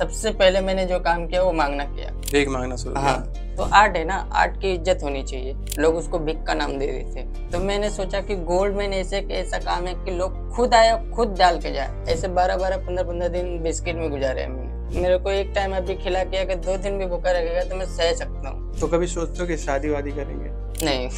सबसे पहले मैंने जो काम किया वो मांगना किया भीख मांगना शुरू हाँ तो आर्ट है ना आर्ट की इज्जत होनी चाहिए लोग उसको भिक का नाम दे देते तो मैंने सोचा कि गोल्ड में ऐसे ऐसा काम है कि लोग खुद आए खुद डाल के जाए ऐसे बारह बारह पंद्रह पंद्रह दिन बिस्किट में गुजारे हैं मेरे को एक टाइम अभी खिला किया कि दो दिन भी भूखा रहेगा तो मैं सह सकता हूँ तो कभी सोचते हो कि शादी वादी करेंगे नहीं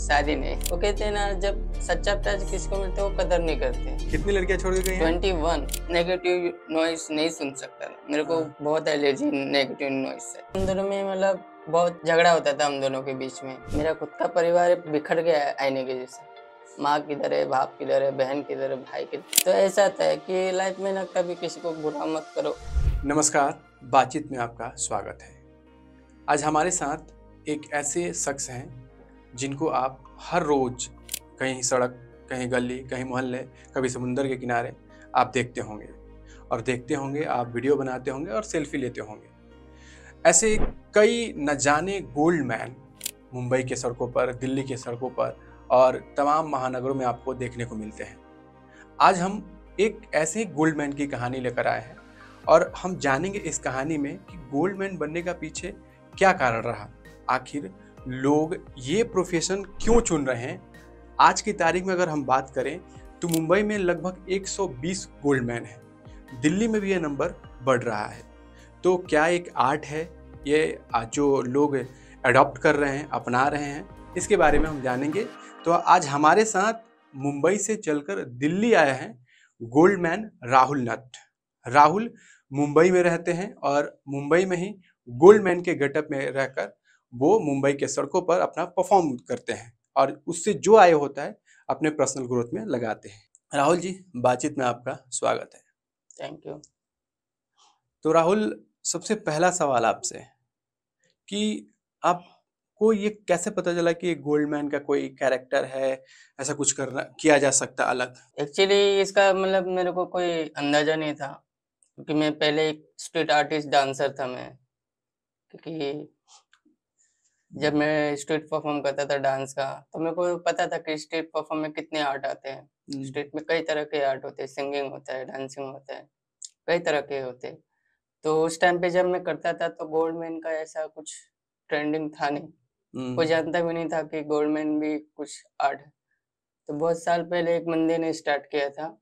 सारी नहीं वो कहते हैं ना जब सच्चा प्यार किसको मिलता है वो कदर नहीं करते कितनी लड़कियां छोड़ के गई ट्वेंटी वन नेगेटिव नॉइस नहीं सुन सकता मेरे को हाँ। बहुत एलर्जी नेगेटिव नॉइस से उन दोनों में मतलब बहुत झगड़ा होता था हम दोनों के बीच में मेरा खुद का परिवार बिखर गया आईने के जैसे माँ किधर है बाप किधर है बहन किधर है भाई किधर तो ऐसा था कि लाइफ में ना कभी किसी को बुरा मत करो नमस्कार बातचीत में आपका स्वागत है आज हमारे साथ एक ऐसे शख्स हैं जिनको आप हर रोज़ कहीं सड़क कहीं गली कहीं मोहल्ले कभी समुंदर के किनारे आप देखते होंगे और देखते होंगे आप वीडियो बनाते होंगे और सेल्फी लेते होंगे ऐसे कई न जाने गोल्ड मैन मुंबई के सड़कों पर दिल्ली के सड़कों पर और तमाम महानगरों में आपको देखने को मिलते हैं आज हम एक ऐसे गोल्ड मैन की कहानी लेकर आए हैं और हम जानेंगे इस कहानी में कि गोल्ड मैन बनने का पीछे क्या कारण रहा आखिर लोग ये प्रोफेशन क्यों चुन रहे हैं आज की तारीख में अगर हम बात करें तो मुंबई में लगभग 120 गोल्ड मैन है दिल्ली में भी ये नंबर बढ़ रहा है तो क्या एक आर्ट है ये जो लोग अडॉप्ट कर रहे हैं अपना रहे हैं इसके बारे में हम जानेंगे तो आज हमारे साथ मुंबई से चलकर दिल्ली आए हैं गोल्ड मैन राहुल नट राहुल मुंबई में रहते हैं और मुंबई में ही गोल्ड मैन के गेटअप में रहकर वो मुंबई के सड़कों पर अपना परफॉर्म करते हैं और उससे जो आय होता है अपने पर्सनल ग्रोथ में लगाते हैं राहुल जी बातचीत में आपका स्वागत है थैंक यू तो राहुल सबसे पहला सवाल आपसे कि आपको ये कैसे पता चला कि गोल्ड मैन का कोई कैरेक्टर है ऐसा कुछ करना किया जा सकता अलग एक्चुअली इसका मतलब मेरे को कोई अंदाजा नहीं था क्योंकि मैं पहले एक स्ट्रीट आर्टिस्ट डांसर था मैं क्योंकि जब हम्म। मैं स्टेट परफॉर्म करता था डांस का तो मेरे को पता था कि स्टेट परफॉर्म में कितने आर्ट आते हैं हम्म। स्टेट में कई तरह के आर्ट होते हैं सिंगिंग होता है डांसिंग होता है कई तरह के होते हैं तो उस टाइम पे जब मैं करता था तो गोल्डमैन का ऐसा कुछ ट्रेंडिंग था नहीं कोई हम्म। जानता भी नहीं था कि गोल्डमैन भी कुछ आर्ट तो बहुत साल पहले एक बंदे ने स्टार्ट किया था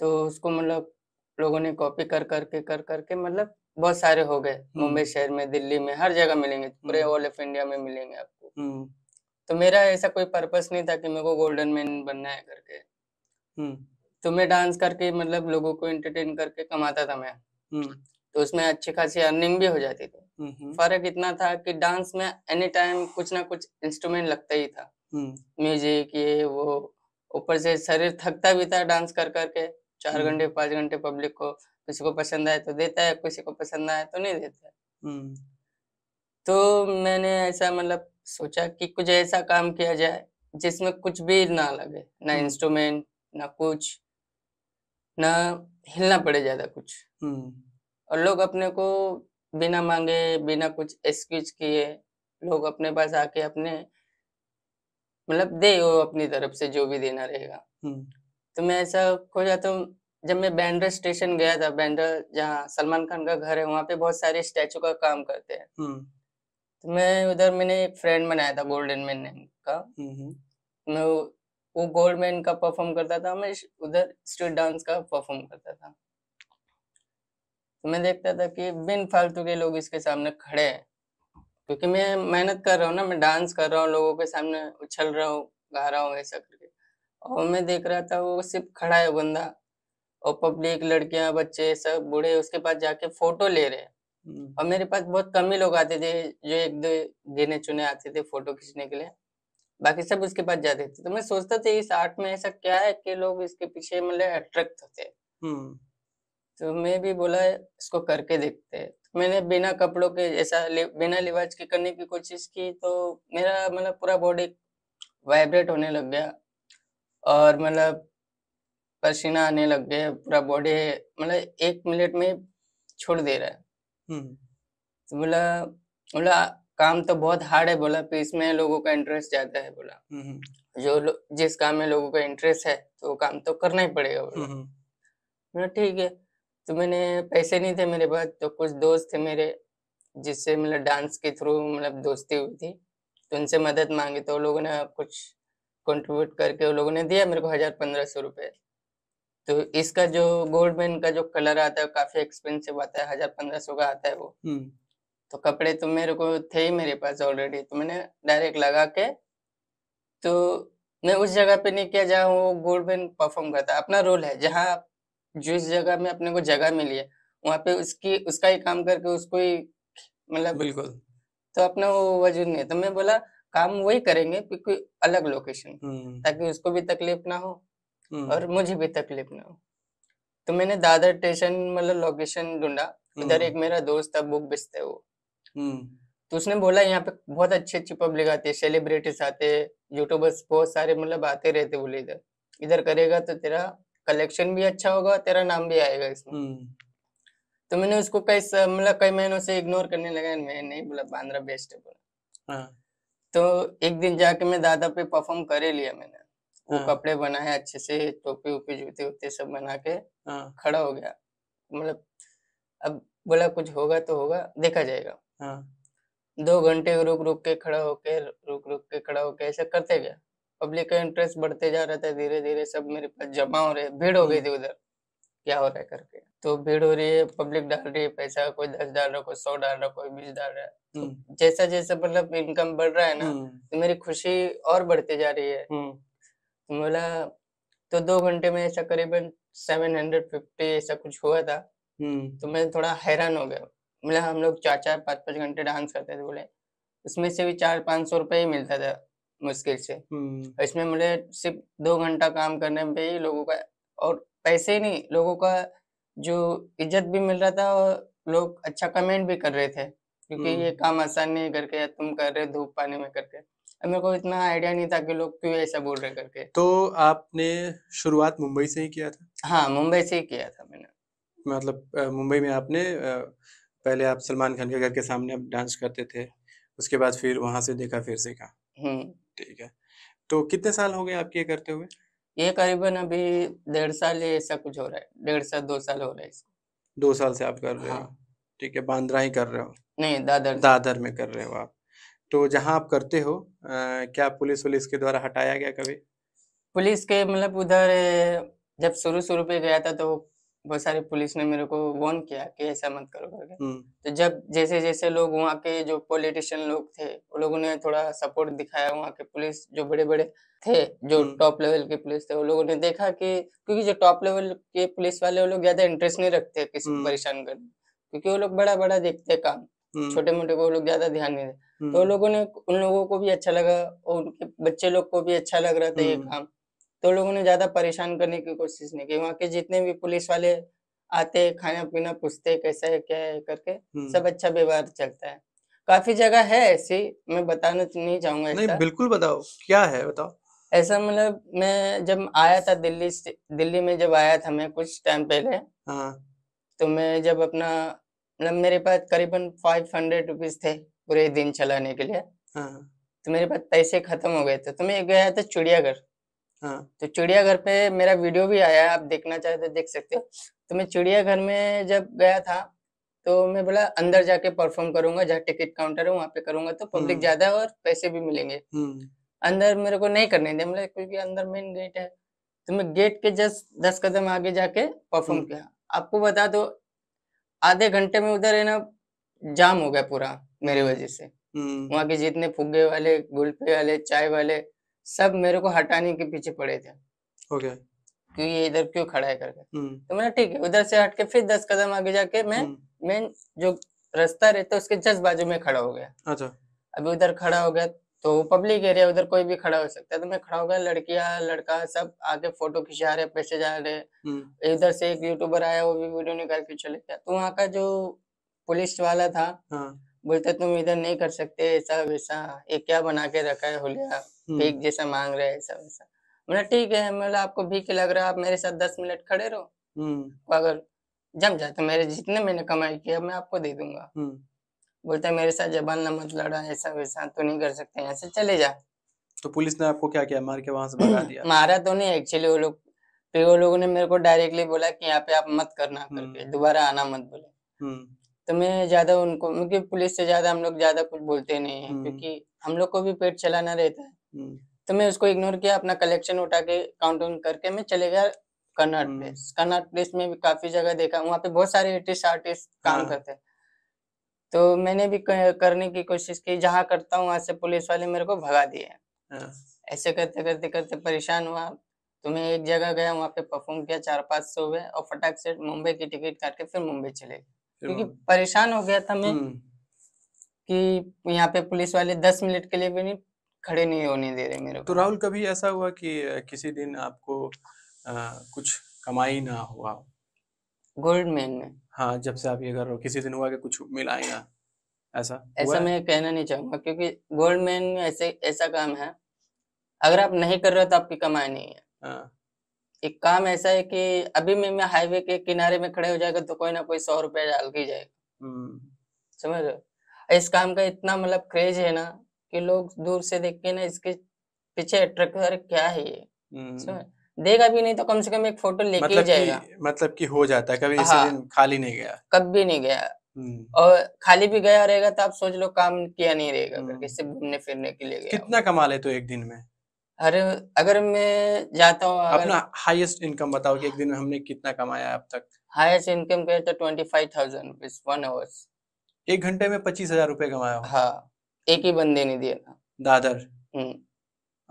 तो उसको मतलब लोगों ने कॉपी कर करके कर करके मतलब बहुत सारे हो गए हम्म। मुंबई शहर में दिल्ली में हर जगह मिलेंगे पूरे ऑल ऑफ इंडिया में मिलेंगे आपको हम्म। तो मेरा ऐसा कोई पर्पस नहीं था कि मेरे को गोल्डन मैन बनना है करके हम्म। तो मैं डांस करके मतलब लोगों को एंटरटेन करके कमाता था मैं तो उसमें अच्छी खासी अर्निंग भी हो जाती थी फर्क इतना था कि डांस में एनी टाइम कुछ ना कुछ इंस्ट्रूमेंट लगता ही था म्यूजिक ये वो ऊपर से शरीर थकता भी था डांस कर करके चार घंटे पांच घंटे पब्लिक को किसी को पसंद आए तो देता है किसी को पसंद आए तो नहीं देता है हम्म। तो मैंने ऐसा मतलब सोचा कि कुछ ऐसा काम किया जाए जिसमें कुछ भी ना लगे ना इंस्ट्रूमेंट हम्म। ना कुछ ना हिलना पड़े ज्यादा कुछ हम्म। और लोग अपने को बिना मांगे बिना कुछ एक्सक्यूज किए लोग अपने पास आके अपने मतलब दे वो अपनी तरफ से जो भी देना रहेगा तो मैं ऐसा खो जाता तो हूँ जब मैं बैंड्रा स्टेशन गया था बैंड्रा जहाँ सलमान खान का घर है वहाँ पे बहुत सारे स्टैचू का काम करते हैं हम्म। तो मैं उधर मैंने एक फ्रेंड बनाया था गोल्डन मैन का हम्म, हम्म। मैं वो गोल्ड मैन का परफॉर्म करता था मैं उधर स्ट्रीट डांस का परफॉर्म करता था तो मैं देखता था कि बिन फालतू के लोग इसके सामने खड़े हैं क्योंकि मैं मेहनत कर रहा हूँ ना मैं डांस कर रहा हूँ लोगों के सामने उछल रहा हूँ गा रहा हूँ ऐसा करके और मैं देख रहा था वो सिर्फ खड़ा है बंदा और पब्लिक लड़कियां बच्चे सब बूढ़े उसके पास जाके फोटो ले रहे हैं हम्म। और मेरे पास बहुत कम ही लोग आते थे जो एक दो गिने चुने आते थे फोटो खींचने के लिए बाकी सब उसके पास जाते थे तो मैं सोचता था इस आर्ट में ऐसा क्या है कि लोग इसके पीछे मतलब अट्रैक्ट होते हम्म। तो मैं भी बोला इसको करके देखते हैं तो मैंने बिना कपड़ों के ऐसा बिना लिवाज के करने की कोशिश की तो मेरा मतलब पूरा बॉडी वाइब्रेट होने लग गया और मतलब पसीना आने लग गए पूरा बॉडी मतलब एक मिनट में छोड़ दे रहा है हम्म। तो बोला बोला काम तो बहुत हार्ड है बोला फिर इसमें लोगों का इंटरेस्ट ज्यादा है बोला हम्म। जो जिस काम में लोगों का इंटरेस्ट है तो वो काम तो करना ही पड़ेगा हम्म। बोला ठीक है तो मैंने पैसे नहीं थे मेरे पास तो कुछ दोस्त थे मेरे जिससे मतलब डांस के थ्रू मतलब दोस्ती हुई थी तो उनसे मदद मांगी तो लोगों ने कुछ कंट्रीब्यूट करके लोगों ने दिया मेरे को हजार पंद्रह सौ रुपये तो इसका जो गोल्ड मैन का जो कलर आता है काफी एक्सपेंसिव आता है हजार पंद्रह सौ का आता है वो हम्म। तो कपड़े तो मेरे को थे ही मेरे पास ऑलरेडी तो मैंने डायरेक्ट लगा के तो मैं उस जगह पे नहीं किया जहाँ वो गोल्ड मैन परफॉर्म करता अपना रोल है जहाँ जिस जगह में अपने को जगह मिली है वहाँ पे उसकी उसका ही काम करके उसको ही मतलब बिल्कुल तो अपना वो वजूद नहीं है तो मैं बोला काम वही करेंगे कोई अलग लोकेशन हम्म। ताकि उसको भी तकलीफ ना हो हम्म। और मुझे भी तकलीफ ना हो तो मैंने दादर स्टेशन मतलब लोकेशन ढूंढा इधर एक हम्म। मेरा दोस्त था बुक बेचते वो हम्म। तो उसने बोला यहाँ पे बहुत अच्छे अच्छी पब्लिक आती है सेलिब्रिटीज आते हैं यूट्यूबर्स बहुत सारे मतलब आते रहते बोले इधर इधर करेगा तो तेरा कलेक्शन भी अच्छा होगा तेरा नाम भी आएगा इसमें तो मैंने उसको कई मतलब कई महीनों से इग्नोर करने लगा मैं नहीं बोला बांद्रा बेस्ट है बोला हाँ। तो एक दिन जाके मैं दादा पे परफॉर्म कर लिया मैंने वो हाँ। कपड़े बनाए अच्छे से टोपी उपी जूते उते सब बना के हाँ। खड़ा हो गया मतलब अब बोला कुछ होगा तो होगा देखा जाएगा हाँ। दो घंटे रुक रुक के खड़ा होके रुक रुक के खड़ा होके ऐसा करते गया पब्लिक का इंटरेस्ट बढ़ते जा रहा था धीरे धीरे सब मेरे पास जमा हो रहे भीड़ हो गई हम्म। थी उधर क्या हो रहा है करके तो भीड़ हो रही है पब्लिक डाल रही है पैसा कोई दस डाल रहा कोई सौ डाल रहा कोई बीस डाल रहा है तो हम्म। जैसा जैसा मतलब इनकम बढ़ रहा है ना हम्म। तो मेरी खुशी और बढ़ती जा रही है बोला तो दो घंटे में ऐसा करीबन सेवन हंड्रेड फिफ्टी ऐसा कुछ हुआ था हम्म। तो मैं थोड़ा हैरान हो गया मतलब हम लोग चार चार पाँच पाँच घंटे डांस करते थे बोले उसमें से भी चार पाँच सौ रुपये ही मिलता था मुश्किल से हम्म। इसमें मुझे सिर्फ दो घंटा काम करने पे ही लोगों का और पैसे ही नहीं लोगों का जो इज्जत भी मिल रहा था और लोग अच्छा कमेंट भी कर रहे थे क्योंकि हम्म। ये काम आसान नहीं करके या तुम कर रहे हो धूप पानी में करके मेरे को इतना आइडिया नहीं था कि लोग क्यों ऐसा बोल रहे करके तो आपने शुरुआत मुंबई से ही किया था हाँ मुंबई से ही किया था मैंने मतलब मुंबई में आपने पहले आप सलमान खान के घर के सामने आप डांस करते थे उसके बाद फिर वहाँ से देखा फिर से कहा हम्म। ठीक है तो कितने साल हो गए आप ये करते हुए ये करीबन अभी डेढ़ साल ये ऐसा कुछ हो रहा है डेढ़ साल दो साल हो रहा है दो साल से आप कर रहे हाँ। हो ठीक है बांद्रा ही कर रहे हो नहीं दादर दादर में कर रहे हो आप तो जहाँ आप करते हो आ, क्या पुलिस वुलिस के द्वारा हटाया गया कभी पुलिस के मतलब उधर जब शुरू शुरू पे गया था तो बहुत सारी पुलिस ने मेरे को वॉर्न किया कि ऐसा मत करो करके हम्म। तो जब जैसे जैसे लोग वहाँ के जो पॉलिटिशियन लोग थे वो लोगों ने थोड़ा सपोर्ट दिखाया वहाँ के पुलिस जो बड़े बड़े थे जो टॉप हम्म। लेवल के पुलिस थे वो लोगों ने देखा कि क्योंकि जो टॉप लेवल के पुलिस वाले वो लोग ज्यादा इंटरेस्ट नहीं रखते किसी को हम्म। परेशान करने क्योंकि वो लोग बड़ा बड़ा देखते काम हम्म। छोटे मोटे को लोग ज्यादा ध्यान नहीं देते तो हम्म। लोगों ने उन लोगों को भी अच्छा लगा और उनके बच्चे लोग को भी अच्छा लग रहा था ये हम्म। काम तो लोगों ने ज्यादा परेशान करने की कोशिश नहीं की वहाँ के जितने भी पुलिस वाले आते खाना पीना पूछते कैसा है क्या है करके सब अच्छा व्यवहार चलता है काफी जगह है ऐसी मैं बताना नहीं चाहूंगा नहीं बिल्कुल बताओ क्या है बताओ ऐसा मतलब मैं जब आया था दिल्ली दिल्ली में जब आया था मैं कुछ टाइम पहले हाँ। तो मैं जब अपना मतलब मेरे पास करीबन फाइव हंड्रेड रुपीज थे पूरे दिन चलाने के लिए हाँ। तो मेरे पास पैसे खत्म हो गए थे तो मैं गया था चिड़ियाघर हाँ। तो चिड़ियाघर पे मेरा वीडियो भी आया है आप देखना चाहे तो देख सकते हो तो मैं चिड़ियाघर में जब गया था तो मैं बोला अंदर जाके परफॉर्म करूंगा जहाँ टिकट काउंटर है वहां पे करूंगा तो पब्लिक हाँ। ज्यादा और पैसे भी मिलेंगे हाँ। अंदर मेरे को नहीं करने दे मतलब क्योंकि अंदर मेन गेट है तो मैं गेट के जस्ट दस कदम आगे जाके परफॉर्म हाँ। किया आपको बता दो आधे घंटे में उधर है ना जाम हो गया पूरा मेरी वजह से हम्म। वहां के जितने फुग्गे वाले गुलपे वाले चाय वाले सब मेरे को हटाने के पीछे पड़े थे okay. क्यों ये इधर क्यों खड़ा है करके हम्म। तो मैंने ठीक है उधर से हट के फिर दस कदम आगे जाके मैं हम्म। मैं जो रास्ता रहता उसके जस्ट बाजू में खड़ा हो गया अच्छा अभी उधर खड़ा हो गया तो पब्लिक एरिया उधर कोई भी खड़ा हो सकता है तो मैं खड़ा हो गया लड़कियां लड़का सब आके फोटो खिंचा रहे पैसे जा रहे हम्म। इधर से एक यूट्यूबर आया वो भी वीडियो निकाल के चले गया तो वहाँ का जो पुलिस वाला था हाँ। बोलते तुम इधर नहीं कर सकते ऐसा वैसा ये क्या बना के रखा है होलिया भीख हम्म। जैसा मांग रहे ऐसा वैसा मतलब ठीक है मतलब आपको भीख लग रहा है आप मेरे साथ दस मिनट खड़े रहो हम्म। अगर जम जाए तो मेरे जितने मैंने कमाई किया मैं आपको दे दूंगा बोलते बोलता मेरे साथ जबान ना मत लड़ा ऐसा वैसा तो नहीं कर सकते ऐसे चले जा तो पुलिस ने आपको क्या किया मार के वहां से भगा दिया मारा तो नहीं एक्चुअली वो लोग फिर वो लोगों ने मेरे को डायरेक्टली बोला कि यहाँ पे आप मत करना करके हम्म। दोबारा आना मत बोले हम्म। तो मैं ज्यादा उनको क्योंकि मतलब पुलिस से ज्यादा हम लोग ज्यादा कुछ बोलते नहीं है हम्म। क्योंकि हम लोग को भी पेट चलाना रहता है तो मैं उसको इग्नोर किया अपना कलेक्शन उठा के काउंट करके मैं चले गया कन्नड़ प्लेस कन्नड़ प्लेस में भी काफी जगह देखा वहाँ पे बहुत सारे आर्टिस्ट आर्टिस्ट काम हाँ। करते हैं तो मैंने भी करने की कोशिश की जहाँ करता हूँ वहां से पुलिस वाले मेरे को भगा दिए हाँ। ऐसे करते करते करते परेशान हुआ तो मैं एक जगह गया वहाँ पे परफॉर्म किया चार पाँच सौ हुए और फटाक से मुंबई की टिकट काट के फिर मुंबई चले गए क्योंकि परेशान हो गया था मैं हम्म। कि यहाँ पे पुलिस वाले दस मिनट के लिए भी नहीं खड़े नहीं होने दे रहे मेरे तो को तो राहुल कभी ऐसा हुआ कि किसी दिन आपको आ, कुछ कमाई ना हुआ गोल्ड मैन में हाँ जब से आप ये कर रहे हो किसी दिन हुआ कि कुछ मिलाएगा ऐसा ऐसा मैं कहना नहीं चाहूंगा क्योंकि गोल्ड मैन में ऐसे ऐसा काम है अगर आप नहीं कर रहे हो तो आपकी कमाई नहीं है हाँ। एक काम ऐसा है कि अभी मैं मैं हाईवे के किनारे में खड़े हो जाएगा तो कोई ना कोई सौ रुपया डाल के जाएगा हम्म। समझ रहे इस काम का इतना मतलब क्रेज है ना कि लोग दूर से देख के ना इसके पीछे अट्रैक्ट क्या है ये हम्म। समझ देगा भी नहीं तो कम से कम एक फोटो लेके मतलब जाएगा मतलब कि हो जाता है कभी हाँ, दिन खाली नहीं गया कभी नहीं गया हम्म। और खाली भी गया रहेगा तो आप सोच लो काम किया नहीं रहेगा हम्म। करके सिर्फ घूमने फिरने के लिए गया कितना कमा ले तो एक दिन में अरे अगर मैं जाता हूँ अपना हाईएस्ट इनकम बताओ कि एक दिन में हमने कितना कमाया अब तक हाईएस्ट इनकम कहे तो twenty five thousand rupees one hours एक घंटे में पच्चीस हजार रुपए कमाया हाँ एक ही बंदे ने दिया था दादर हम्म।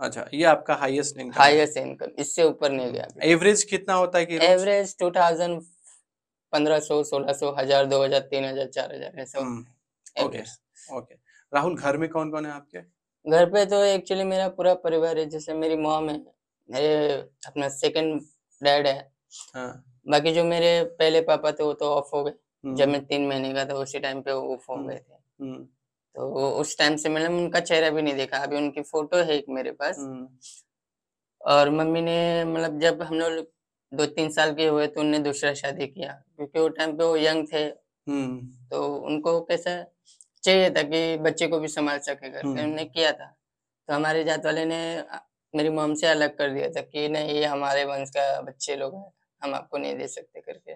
अच्छा ये आपका हाईएस्ट इनकम हाईएस्ट इनकम इससे ऊपर नहीं गया एवरेज कितना होता है कि एवरेज टू थाउजेंड पंद्रह सौ सोलह सौ हजार दो हजार तीन हजार चार हजार ऐसा ओके ओके हम्म, राहुल घर में कौन कौन है आपके घर पे तो एक्चुअली मेरा पूरा परिवार है जैसे मेरी मॉम है मेरे अपना सेकंड डैड है हाँ। बाकी जो मेरे पहले पापा थे वो तो ऑफ हो गए जब हम्म। मैं तीन महीने का था उसी टाइम पे वो ऑफ हो हम्म, गए थे तो उस टाइम से मैंने उनका चेहरा भी नहीं देखा अभी उनकी फोटो है एक मेरे पास हम्म। और मम्मी ने मतलब जब हम लोग दो तीन साल के हुए तो उनने दूसरा शादी किया क्योंकि वो टाइम पे वो यंग थे हम्म। तो उनको कैसा चाहिए था कि बच्चे को भी संभाल सके घर पे हम्म। किया था तो हमारे जात वाले ने मेरी मोम से अलग कर दिया था कि नहीं ये हमारे वंश का बच्चे लोग हैं हम आपको नहीं दे सकते करके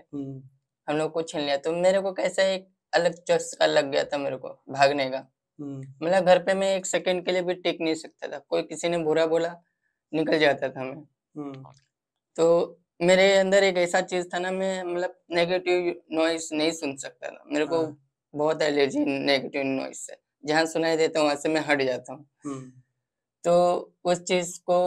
हम लोग को छीन लिया तो मेरे को कैसा एक अलग का लग गया था मेरे को भागने का हम्म। मतलब घर पे मैं एक सेकंड के लिए भी टिक नहीं सकता था कोई किसी ने बुरा बोला निकल जाता था मैं हम्म। तो मेरे अंदर एक ऐसा चीज था ना मैं मतलब नेगेटिव नॉइस नहीं सुन सकता था मेरे को हाँ। बहुत एलर्जी नेगेटिव नॉइस से जहाँ सुनाई देता हूँ वहां से मैं हट जाता हूँ हम्म। तो उस चीज को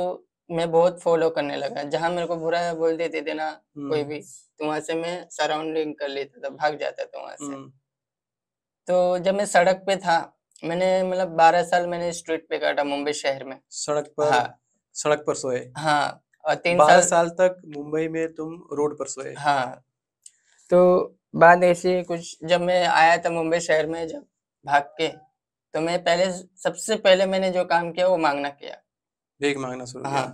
मैं बहुत फॉलो करने लगा जहाँ मेरे को बुरा बोल देते थे ना कोई भी तो वहां से मैं सराउंडिंग कर लेता था भाग जाता था वहां से तो जब मैं सड़क पे था मैंने मतलब बारह साल मैंने स्ट्रीट पे काटा मुंबई शहर में सड़क पर हाँ सड़क पर सोए हाँ और तीन साल साल तक मुंबई में तुम रोड पर सोए हाँ तो बाद ऐसे कुछ जब मैं आया था मुंबई शहर में जब भाग के तो मैं पहले सबसे पहले मैंने जो काम किया वो मांगना किया भीख मांगना शुरू हाँ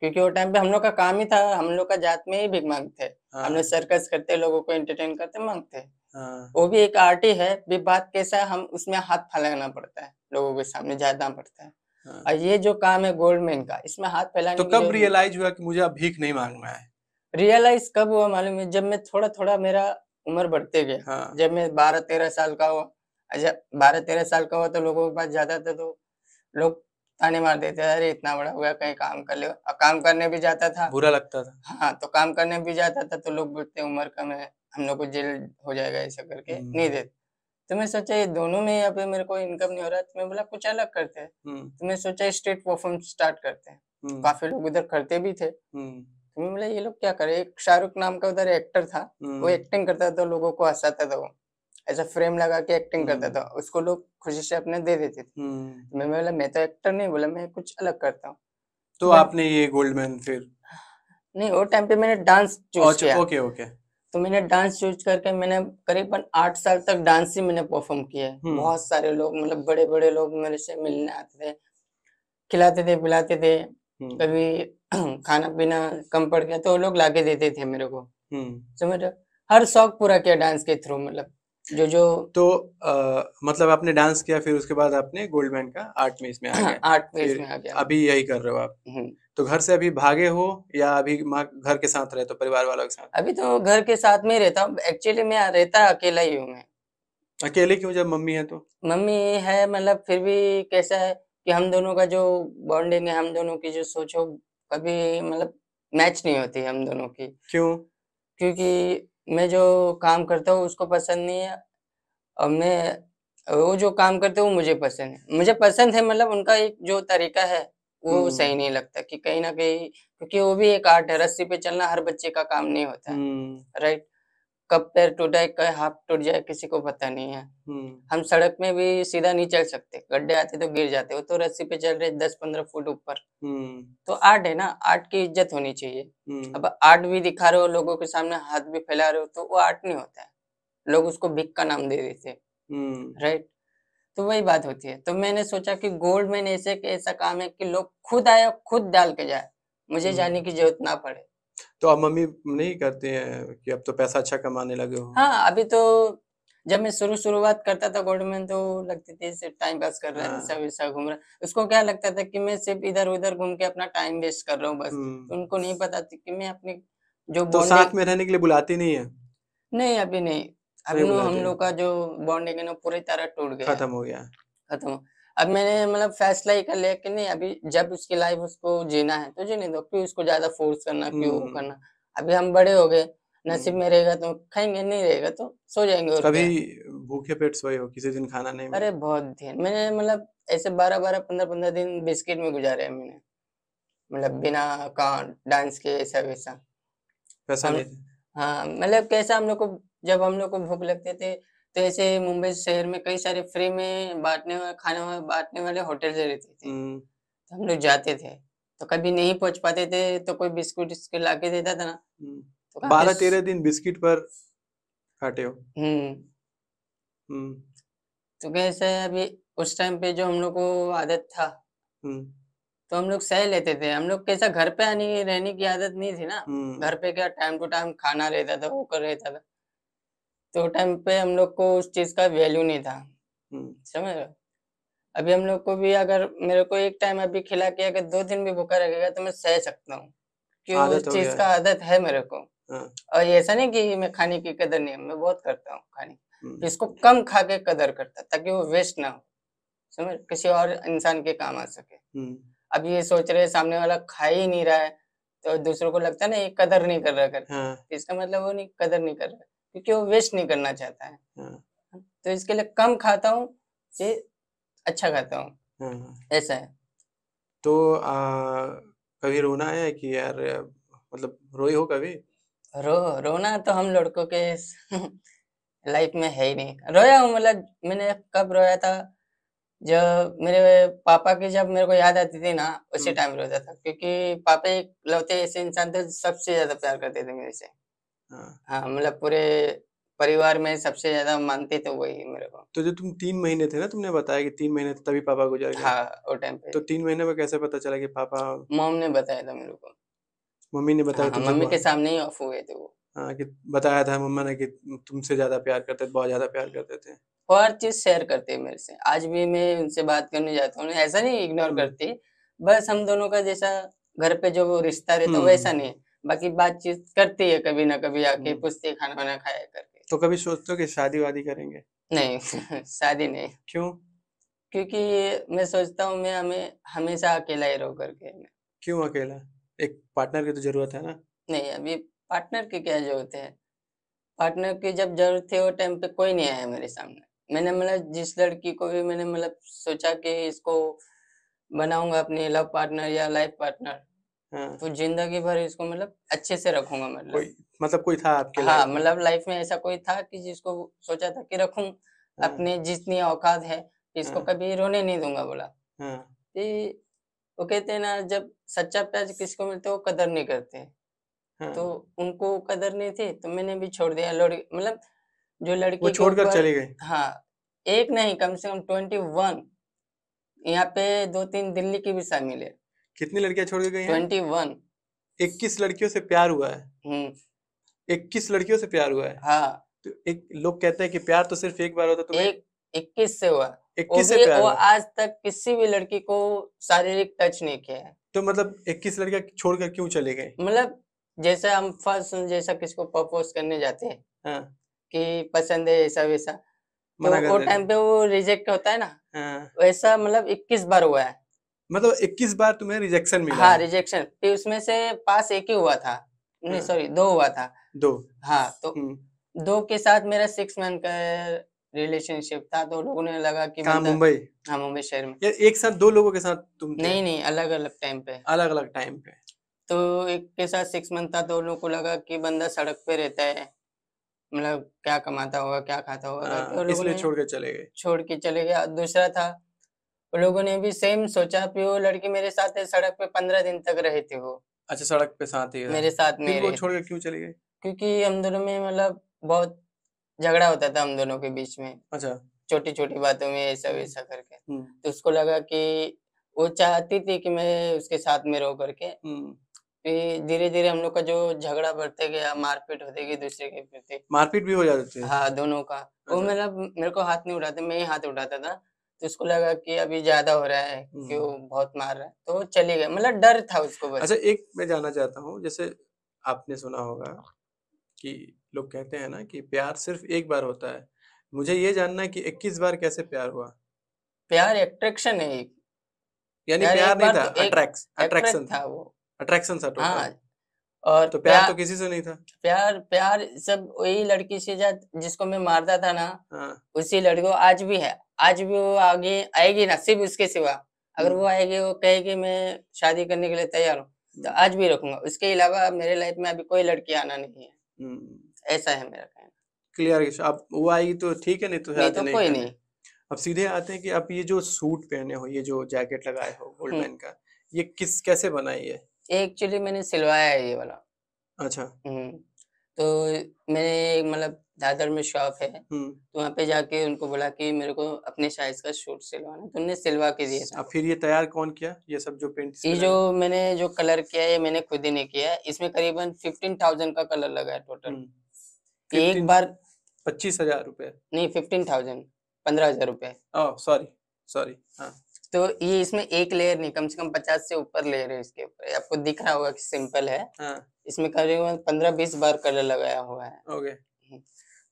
क्योंकि वो टाइम पे हम लोग का काम ही था हम लोग का जात में ही भीख मांगते हाँ। हम लोग सर्कस करते लोगों को एंटरटेन करते मांगते हाँ। वो भी एक आर्ट ही है विवाद कैसा है हम उसमें हाथ फैलाना पड़ता है लोगों के सामने जाना पड़ता है हाँ। और ये जो काम है गोल्डमैन का इसमें हाथ फैलाने तो कब रियलाइज हुआ कि मुझे अब भीख नहीं मांगना है रियलाइज कब हुआ मालूम है जब मैं थोड़ा थोड़ा मेरा उम्र बढ़ते गया हाँ। जब मैं बारह तेरह साल का हुआ जब अच्छा, बारह तेरह साल का हुआ तो लोगों के पास जाता था तो लोग ताने मार देते थे अरे इतना बड़ा हुआ कहीं काम कर ले और काम करने भी जाता था बुरा लगता था हाँ तो काम करने भी जाता था तो लोग बोलते उम्र कम है हम लोग को जेल हो जाएगा ऐसा करके हम्म। नहीं देते तो मैं सोचा ये दोनों में या फिर मेरे को इनकम नहीं हो रहा तो मैं बोला कुछ अलग करते हैं हम्म। तो मैं सोचा स्ट्रीट परफॉर्म स्टार्ट करते हैं हम्म। काफी लोग उधर करते भी थे तो मैं बोला ये लोग क्या करे एक शाहरुख नाम का उधर एक्टर था वो एक्टिंग करता था तो लोगों को हंसाता था वो ऐसा फ्रेम लगा के एक्टिंग करता था उसको लोग खुशी से अपने दे देते थे तो मैं बोला मैं तो एक्टर नहीं बोला मैं कुछ अलग करता हूँ तो आपने ये गोल्डमैन फिर नहीं वो टाइम पे मैंने डांस अच्छा, चूज किया ओके ओके तो मैंने डांस चूज करके मैंने करीबन आठ साल तक डांस ही मैंने परफॉर्म किया है हम्म। बहुत सारे लोग मतलब बड़े बड़े लोग मेरे से मिलने आते थे खिलाते थे पिलाते थे हम्म। कभी खाना पीना कम पड़ गया तो वो लोग लाके देते थे मेरे को हम्म। तो मेरे हर शौक पूरा किया डांस के थ्रू मतलब जो जो तो आ, मतलब आपने डांस किया फिर उसके बाद आपने गोल्ड बैंड का आर्ट में इसमें आ गया आर्ट में इसमें आ गया अभी यही कर रहे हो आप तो घर से अभी भागे हो या अभी घर के साथ रहते हो परिवार वालों के साथ अभी तो घर के साथ में रहता हूँ एक्चुअली मैं रहता अकेला ही हूँ मैं अकेले क्यों जब मम्मी है तो मम्मी है मतलब फिर भी कैसा है कि हम दोनों का जो बॉन्डिंग है हम दोनों की जो सोच हो कभी मतलब मैच नहीं होती हम दोनों की क्यों क्योंकि मैं जो काम करता हूँ उसको पसंद नहीं है और मैं वो जो काम करते हो मुझे पसंद है मुझे पसंद है मतलब उनका एक जो तरीका है वो हम्म। सही नहीं लगता कि कहीं ना कहीं क्योंकि वो भी एक आर्ट है रस्सी पे चलना हर बच्चे का काम नहीं होता है हम्म। राइट कब पैर टूट जाए कब हाथ टूट जाए किसी को पता नहीं है हम्म। हम सड़क में भी सीधा नहीं चल सकते गड्ढे आते तो गिर जाते वो तो रस्सी पे चल रहे दस पंद्रह फुट ऊपर तो आर्ट है ना आर्ट की इज्जत होनी चाहिए अब आर्ट भी दिखा रहे हो लोगों के सामने हाथ भी फैला रहे हो तो वो आर्ट नहीं होता है लोग उसको भिक का नाम दे देते राइट तो वही बात होती है तो मैंने सोचा कि गोल्ड में ऐसे के ऐसा काम है कि लोग खुद आए और खुद डाल के जाए मुझे हम्म। जाने की जरूरत ना पड़े तो अब मम्मी नहीं करते हैं कि अब तो पैसा अच्छा कमाने लगे हो हाँ अभी तो जब मैं शुरू शुरुआत करता था गोल्ड में तो लगती थी सिर्फ टाइम पास कर रहा था हाँ। सब घूम रहा उसको क्या लगता था कि मैं सिर्फ इधर उधर घूम के अपना टाइम वेस्ट कर रहा हूँ बस हम्म। तो उनको नहीं पता था कि मैं अपनी जो तो साथ में रहने के लिए बुलाती नहीं है नहीं अभी नहीं अभी वो हम लोग का जो बॉन्डिंग है ना पूरी तरह टूट गया खत्म हो गया खत्म अब मैंने मतलब फैसला ही कर लिया कि नहीं अभी जब उसकी लाइफ उसको जीना है तो जीने दो क्यों उसको ज्यादा फोर्स करना क्यों हम्म। करना अभी हम बड़े हो गए नसीब हम्म। में रहेगा तो खाएंगे नहीं रहेगा तो सो जाएंगे और कभी भूखे पेट सोए हो किसी दिन खाना नहीं अरे बहुत दिन मैंने मतलब ऐसे बारह बारह पंद्रह पंद्रह दिन बिस्किट में गुजारे हैं मैंने मतलब बिना का डांस के ऐसा वैसा पैसा हाँ मतलब कैसा हम लोग को जब हम लोग को भूख लगते थे तो ऐसे मुंबई शहर में कई सारे फ्री में बांटने वाले खाने वाले बांटने वाले होटल रहते थे हम्म। तो हम लोग जाते थे तो कभी नहीं पहुंच पाते थे तो कोई बिस्कुट इसके ला के देता था ना हम्म। तो बारह तेरह दिन बिस्किट पर काटे हो हम्म।, हम्म तो कैसे अभी उस टाइम पे जो हम लोग को आदत था तो हम लोग सह लेते थे हम लोग कैसा घर पे आने रहने की आदत नहीं थी ना घर पे क्या टाइम टू टाइम खाना रहता था वो कर रहता था तो टाइम पे हम लोग को उस चीज का वैल्यू नहीं था हम्म, समझ रहे अभी हम लोग को भी अगर मेरे को एक टाइम अभी खिला के अगर दो दिन भी भूखा रहेगा तो मैं सह सकता हूँ क्यों उस चीज का आदत है मेरे को हाँ। और ऐसा नहीं कि मैं खाने की कदर नहीं मैं बहुत करता हूँ खाने हम्म। इसको कम खा के कदर करता ताकि वो वेस्ट ना हो समझ किसी और इंसान के काम आ सके हम्म। अब ये सोच रहे सामने वाला खा ही नहीं रहा है तो दूसरों को लगता है ना ये कदर नहीं कर रहा कर हाँ। इसका मतलब वो नहीं कदर नहीं कर रहा क्योंकि वो वेस्ट नहीं करना चाहता है हाँ। तो इसके लिए कम खाता हूँ अच्छा खाता हूँ हाँ। ऐसा है तो आ, कभी रोना है कि यार मतलब रोई हो कभी रो रोना तो हम लड़कों के लाइफ में है ही नहीं रोया हूँ मतलब मैंने कब रोया था जब मेरे पापा की जब मेरे को याद आती थी ना उसी टाइम हाँ। रोता था क्योंकि पापा एक लौते ऐसे इंसान थे सबसे ज्यादा प्यार करते थे मेरे से हाँ।, हाँ मतलब पूरे परिवार में सबसे ज्यादा मानती तो वही है मेरे को तो जो तुम तीन महीने थे ना तुमने बताया कि तीन महीने तभी पापा गुजर गए हाँ वो टाइम पे तो तीन महीने में कैसे पता चला कि पापा मॉम ने बताया था मेरे को मम्मी ने बताया हाँ, मम्मी के सामने ही ऑफ हुए थे वो हाँ कि बताया था मम्मा ने कि तुमसे ज्यादा प्यार करते थे बहुत ज्यादा प्यार करते थे हर चीज शेयर करते मेरे से आज भी मैं उनसे बात करने जाता हूँ ऐसा नहीं इग्नोर हम्म। करती बस हम दोनों का जैसा घर पे जो रिश्ता रहता हम्म। वैसा नहीं बाकी बातचीत करती है कभी ना कभी आके हम्म। पूछती है खाना वाना खाया करके तो कभी सोचते हो कि शादी वादी करेंगे नहीं शादी नहीं क्यों क्योंकि मैं सोचता हूँ मैं हमें हमेशा अकेला ही रहो करके क्यों अकेला एक पार्टनर की तो जरूरत है ना नहीं अभी पार्टनर की क्या जरूरत है पार्टनर की जब जरूरत थी वो टाइम पे कोई नहीं आया मेरे सामने मैंने मतलब जिस लड़की को भी मैंने मतलब सोचा कि इसको बनाऊंगा अपनी लव पार्टनर या लाइफ पार्टनर हाँ। तो जिंदगी भर इसको मतलब अच्छे से रखूंगा मतलब कोई मतलब कोई था आपके हाँ मतलब लाइफ में ऐसा कोई था कि जिसको सोचा था कि रखू हाँ। अपने जितनी औकात है इसको हाँ। कभी रोने नहीं दूंगा बोला हाँ। वो कहते हैं ना जब सच्चा प्याज किसको मिलते वो कदर नहीं करते तो उनको कदर नहीं थी तो मैंने भी छोड़ दिया मतलब जो लड़की वो छोड़कर चली गई हाँ एक नहीं कम से कम ट्वेंटी वन यहाँ पे दो तीन दिल्ली की भी शामिल है कितनी लड़कियां छोड़ के गई ट्वेंटी वन इक्कीस लड़कियों से प्यार हुआ है हम्म। इक्कीस लड़कियों से प्यार हुआ है हाँ तो एक लोग कहते हैं कि प्यार तो सिर्फ एक बार होता तुम्हें इक्कीस से हुआ इक्कीस से प्यार वो आज तक किसी भी लड़की को शारीरिक टच नहीं किया है तो मतलब इक्कीस लड़कियां छोड़कर क्यों चले गए मतलब जैसे हम फर्स्ट जैसा किसको प्रपोज करने जाते हैं हाँ। कि पसंद है ऐसा वैसा तो वो टाइम पे वो रिजेक्ट होता है ना हाँ। वैसा मतलब इक्कीस बार हुआ है मतलब 21 बार तुम्हें रिजेक्शन मिला हाँ रिजेक्शन फिर उसमें से पास एक ही हुआ था नहीं सॉरी हाँ। दो हुआ था दो हाँ तो हम्म। दो के साथ मेरा सिक्स मंथ का रिलेशनशिप था तो लोगों ने लगा कि हाँ मुंबई हाँ मुंबई शहर में यार एक साथ दो लोगों के साथ तुम नहीं नहीं अलग अलग टाइम पे अलग अलग टाइम पे तो एक के साथ सिक्स मंथ था तो लोगों को लगा कि बंदा सड़क पे रहता है मतलब क्या कमाता होगा क्या खाता होगा तो इसलिए छोड़ के चले गए छोड़ के चले गया दूसरा था लोगों ने भी सेम सोचा वो लड़की मेरे साथ सड़क पे पंद्रह दिन तक रहे थे वो अच्छा सड़क पे साथ ही मेरे साथ नहीं छोड़कर क्यों चली गई क्योंकि हम दोनों में मतलब बहुत झगड़ा होता था हम दोनों के बीच में अच्छा छोटी छोटी बातों में ऐसा वैसा करके हम्म। तो उसको लगा कि वो चाहती थी कि मैं उसके साथ में रो करके हम्म। फिर धीरे धीरे हम लोग का जो झगड़ा बढ़ते गया मारपीट होते गई दूसरे के प्रति मारपीट भी हो जाती थी हाँ दोनों का वो अच्छा। मतलब मेरे को हाथ नहीं उठाते मैं ही हाथ उठाता था उसको तो लगा कि अभी ज्यादा हो रहा है हम्म। कि वो बहुत मार रहा है तो चली गई मतलब डर था उसको बस अच्छा एक मैं जानना चाहता हूँ जैसे आपने सुना होगा कि लोग कहते हैं ना कि प्यार सिर्फ एक बार होता है मुझे ये जानना है कि 21 बार कैसे प्यार हुआ प्यार अट्रैक्शन है यानी प्यार, प्यार नहीं था अट्रैक्शन तो था वो अट्रैक्शन था हाँ और तो प्यार, प्यार तो किसी से नहीं था प्यार प्यार सब वही लड़की से जा जिसको मैं मारता था ना हाँ। उसी लड़की को आज भी है आज भी वो आगे आएगी ना सिर्फ उसके सिवा अगर हम्म। वो आएगी वो कहेगी मैं शादी करने के लिए तैयार हूँ तो हम्म। आज भी रखूंगा उसके अलावा मेरे लाइफ में अभी कोई लड़की आना नहीं है हम्म। ऐसा है मेरा कहना क्लियर आप वो आएगी तो ठीक है नहीं तो, नहीं तो नहीं कोई नहीं अब सीधे आते हैं कि आप ये जो सूट पहने हो ये जो जैकेट लगाए हो गोल्ड मैन का ये किस कैसे बनाई है एक्चुअली मैंने सिलवाया है ये वाला अच्छा हम्म, तो मैंने मतलब दादर में शॉप है हम्म। तो वहाँ पे जाके उनको बोला कि मेरे को अपने साइज का सूट सिलवाना तो उन्होंने सिलवा के दिया था फिर ये तैयार कौन किया ये सब जो पेंट ये जो मैंने जो कलर किया ये मैंने खुद ही नहीं किया इसमें करीबन फिफ्टीन थाउजेंड का कलर लगा है टोटल हम्म। एक बार पच्चीस हजार रूपए नहीं फिफ्टीन थाउजेंड पंद्रह हजार रूपए सॉरी सॉरी हाँ तो ये इसमें एक लेयर नहीं कम से कम पचास से ऊपर लेयर है इसके ऊपर आपको दिख रहा होगा कि सिंपल है हाँ। इसमें करीबन पंद्रह बीस बार कलर लगाया हुआ है ओके हम्म।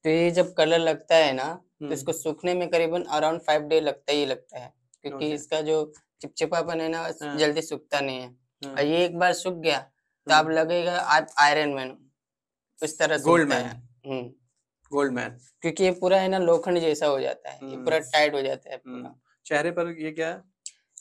तो ये जब कलर लगता है ना तो हम्म। इसको सूखने में करीबन अराउंड फाइव डे लगता ही लगता है क्योंकि इसका जो चिपचिपापन है ना हाँ। जल्दी सूखता नहीं है हाँ। और ये एक बार सूख गया तो आप हम्म। लगेगा आप आयरन मैन उस तरह गोल्ड मैन गोल्ड मैन क्योंकि ये पूरा है ना लोखंड जैसा हो जाता है ये पूरा टाइट हो जाता है चेहरे पर ये क्या है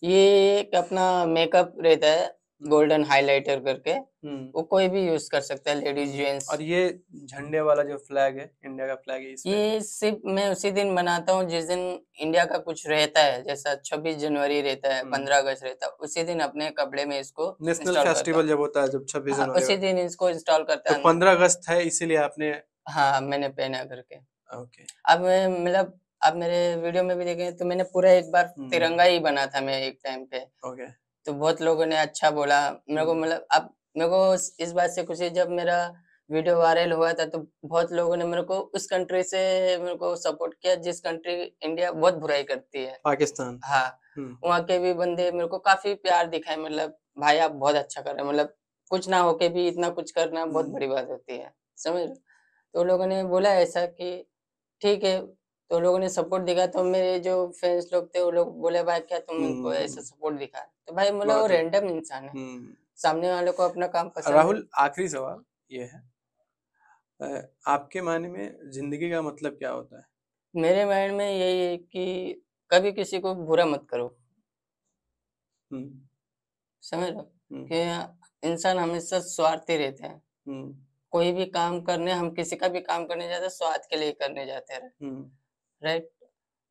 ये एक अपना मेकअप रहता है गोल्डन हाइलाइटर करके हम्म। वो कोई भी यूज कर सकता है लेडीज जेंट्स और ये झंडे वाला जो फ्लैग है इंडिया का फ्लैग है ये सिर्फ मैं उसी दिन बनाता हूँ जिस दिन इंडिया का कुछ रहता है जैसा 26 जनवरी रहता है 15 हम्म। अगस्त रहता है उसी दिन अपने कपड़े में इसको नेशनल फेस्टिवल जब होता है जब छब्बीस हाँ, उसी दिन इसको इंस्टॉल करता तो है पंद्रह अगस्त है इसीलिए आपने हाँ मैंने पहना करके ओके अब मतलब आप मेरे वीडियो में भी देखे तो मैंने पूरा एक बार हम्म। तिरंगा ही बना था मैं एक टाइम पे ओके तो बहुत लोगों ने अच्छा बोला मेरे को हम्म। मतलब अब मेरे को इस बात से खुशी जब मेरा वीडियो वायरल हुआ था तो बहुत लोगों ने मेरे को उस कंट्री से मेरे को सपोर्ट किया जिस कंट्री इंडिया बहुत बुराई करती है पाकिस्तान हाँ हम्म। वहाँ के भी बंदे मेरे को काफी प्यार दिखाए मतलब भाई आप बहुत अच्छा कर रहे हैं मतलब कुछ ना होके भी इतना कुछ करना बहुत बड़ी बात होती है समझ तो लोगों ने बोला ऐसा कि ठीक है तो लोगों ने सपोर्ट दिखा तो मेरे जो फ्रेंड्स लोग थे वो लोग बोले भाई क्या तुम इनको हम्म, ऐसा सपोर्ट हम्म। दिखा तो भाई मतलब वो रेंडम इंसान है हम्म। सामने वाले को अपना काम पसंद राहुल आखिरी सवाल ये है आपके मायने में जिंदगी का मतलब क्या होता है मेरे माइंड में यही है कि कभी किसी को बुरा मत करो समझ लो कि हाँ, इंसान हमेशा स्वार्थी रहते हैं कोई भी काम करने हम किसी का भी काम करने जाते स्वार्थ के लिए करने जाते हैं राइट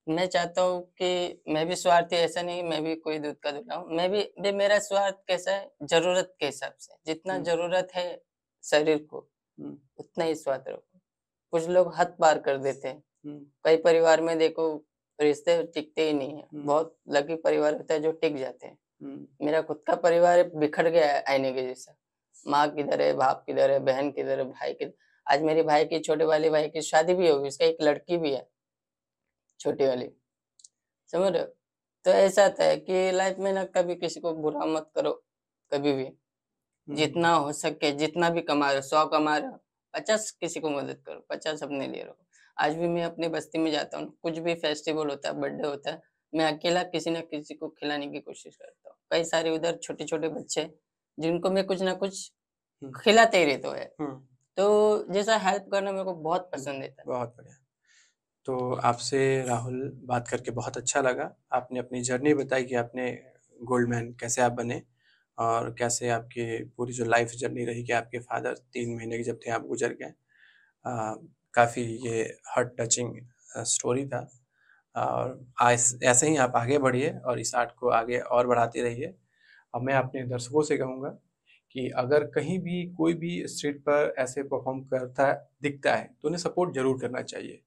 मैं चाहता हूँ कि मैं भी स्वार्थी ऐसा नहीं मैं भी कोई दूध का दूल्हा हूँ मैं भी भी मेरा स्वार्थ कैसा है जरूरत के हिसाब से जितना हम्म। जरूरत है शरीर को हम्म। उतना ही स्वार्थ रखो कुछ लोग हद पार कर देते हैं हम्म। कई परिवार में देखो रिश्ते टिकते ही नहीं है बहुत लकी परिवार होता है जो टिक जाते हैं मेरा खुद का परिवार बिखर गया है आईने के जैसा माँ किधर है बाप किधर है बहन किधर है भाई किधर आज मेरे भाई की छोटे वाले भाई की शादी भी होगी उसका एक लड़की भी है छोटी वाली समझ रहे तो ऐसा आता है कि लाइफ में ना कभी किसी को बुरा मत करो कभी भी हम्म। जितना हो सके जितना भी कमा रहे हो सौ कमा रहे हो पचास किसी को मदद करो पचास अपने लिए रहो आज भी मैं अपने बस्ती में जाता हूँ कुछ भी फेस्टिवल होता है बर्थडे होता है मैं अकेला किसी ना किसी को खिलाने की कोशिश करता हूँ कई सारे उधर छोटे छोटे बच्चे जिनको मैं कुछ ना कुछ हम्म। खिलाते ही रहता है हम्म। तो जैसा हेल्प करना मेरे को बहुत पसंद है बहुत बढ़िया तो आपसे राहुल बात करके बहुत अच्छा लगा आपने अपनी जर्नी बताई कि आपने गोल्ड मैन कैसे आप बने और कैसे आपकी पूरी जो लाइफ जर्नी रही कि आपके फादर तीन महीने के जब थे आप गुजर गए काफ़ी ये हार्ट टचिंग स्टोरी था और ऐसे ही आप आगे बढ़िए और इस आर्ट को आगे और बढ़ाते रहिए अब मैं अपने दर्शकों से कहूँगा कि अगर कहीं भी कोई भी स्ट्रीट पर ऐसे परफॉर्म करता दिखता है तो उन्हें सपोर्ट ज़रूर करना चाहिए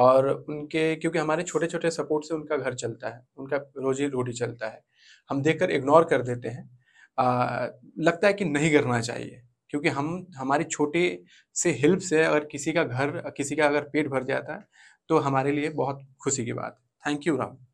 और उनके क्योंकि हमारे छोटे छोटे सपोर्ट से उनका घर चलता है उनका रोजी रोटी चलता है हम देख कर इग्नोर कर देते हैं आ, लगता है कि नहीं करना चाहिए क्योंकि हम हमारी छोटे से हेल्प से अगर किसी का घर किसी का अगर पेट भर जाता है तो हमारे लिए बहुत खुशी की बात थैंक यू राम